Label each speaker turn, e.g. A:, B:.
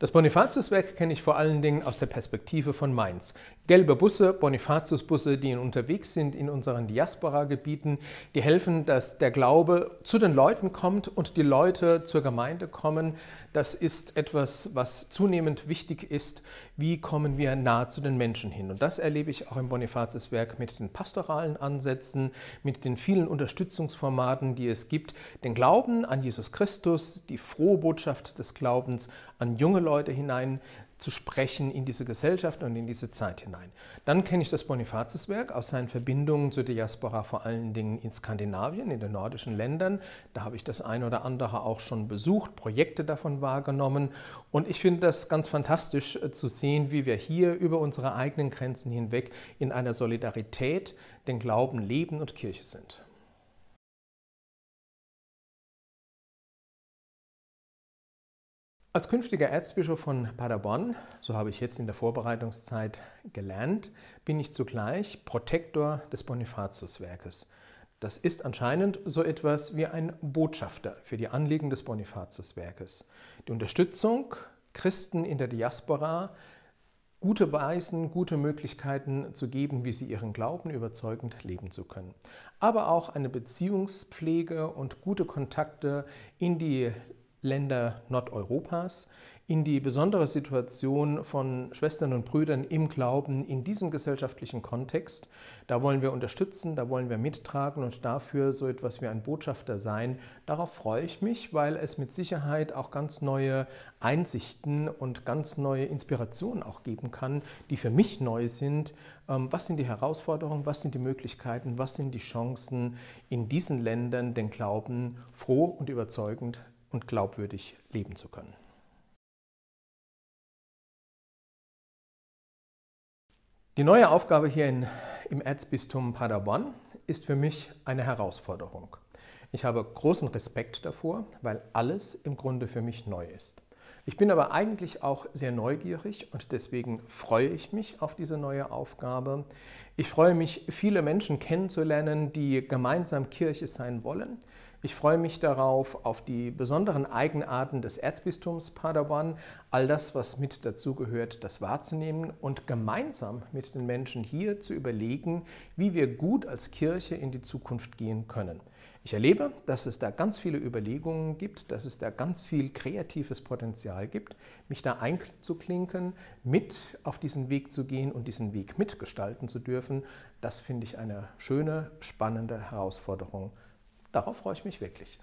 A: Das Bonifatiuswerk kenne ich vor allen Dingen aus der Perspektive von Mainz. Gelbe Busse, Bonifatiusbusse, die unterwegs sind in unseren Diaspora-Gebieten, die helfen, dass der Glaube zu den Leuten kommt und die Leute zur Gemeinde kommen. Das ist etwas, was zunehmend wichtig ist. Wie kommen wir nah zu den Menschen hin? Und das erlebe ich auch im Bonifatiuswerk mit den pastoralen Ansätzen, mit den vielen Unterstützungsformaten, die es gibt. Den Glauben an Jesus Christus, die frohe Botschaft des Glaubens an junge Leute, Leute hinein zu sprechen in diese Gesellschaft und in diese Zeit hinein. Dann kenne ich das Bonifatiuswerk aus seinen Verbindungen zur Diaspora, vor allen Dingen in Skandinavien, in den nordischen Ländern. Da habe ich das ein oder andere auch schon besucht, Projekte davon wahrgenommen. Und ich finde das ganz fantastisch äh, zu sehen, wie wir hier über unsere eigenen Grenzen hinweg in einer Solidarität den Glauben leben und Kirche sind. Als künftiger Erzbischof von Paderborn, so habe ich jetzt in der Vorbereitungszeit gelernt, bin ich zugleich Protektor des Bonifatiuswerkes. Das ist anscheinend so etwas wie ein Botschafter für die Anliegen des Bonifatiuswerkes. Die Unterstützung Christen in der Diaspora, gute Weisen, gute Möglichkeiten zu geben, wie sie ihren Glauben überzeugend leben zu können. Aber auch eine Beziehungspflege und gute Kontakte in die Länder Nordeuropas in die besondere Situation von Schwestern und Brüdern im Glauben in diesem gesellschaftlichen Kontext. Da wollen wir unterstützen, da wollen wir mittragen und dafür so etwas wie ein Botschafter sein. Darauf freue ich mich, weil es mit Sicherheit auch ganz neue Einsichten und ganz neue Inspirationen auch geben kann, die für mich neu sind. Ähm, was sind die Herausforderungen, was sind die Möglichkeiten, was sind die Chancen, in diesen Ländern den Glauben froh und überzeugend und glaubwürdig leben zu können. Die neue Aufgabe hier in, im Erzbistum Paderborn ist für mich eine Herausforderung. Ich habe großen Respekt davor, weil alles im Grunde für mich neu ist. Ich bin aber eigentlich auch sehr neugierig und deswegen freue ich mich auf diese neue Aufgabe. Ich freue mich, viele Menschen kennenzulernen, die gemeinsam Kirche sein wollen. Ich freue mich darauf, auf die besonderen Eigenarten des Erzbistums Paderborn, all das, was mit dazugehört, das wahrzunehmen und gemeinsam mit den Menschen hier zu überlegen, wie wir gut als Kirche in die Zukunft gehen können. Ich erlebe, dass es da ganz viele Überlegungen gibt, dass es da ganz viel kreatives Potenzial gibt, mich da einzuklinken, mit auf diesen Weg zu gehen und diesen Weg mitgestalten zu dürfen. Das finde ich eine schöne, spannende Herausforderung. Darauf freue ich mich wirklich.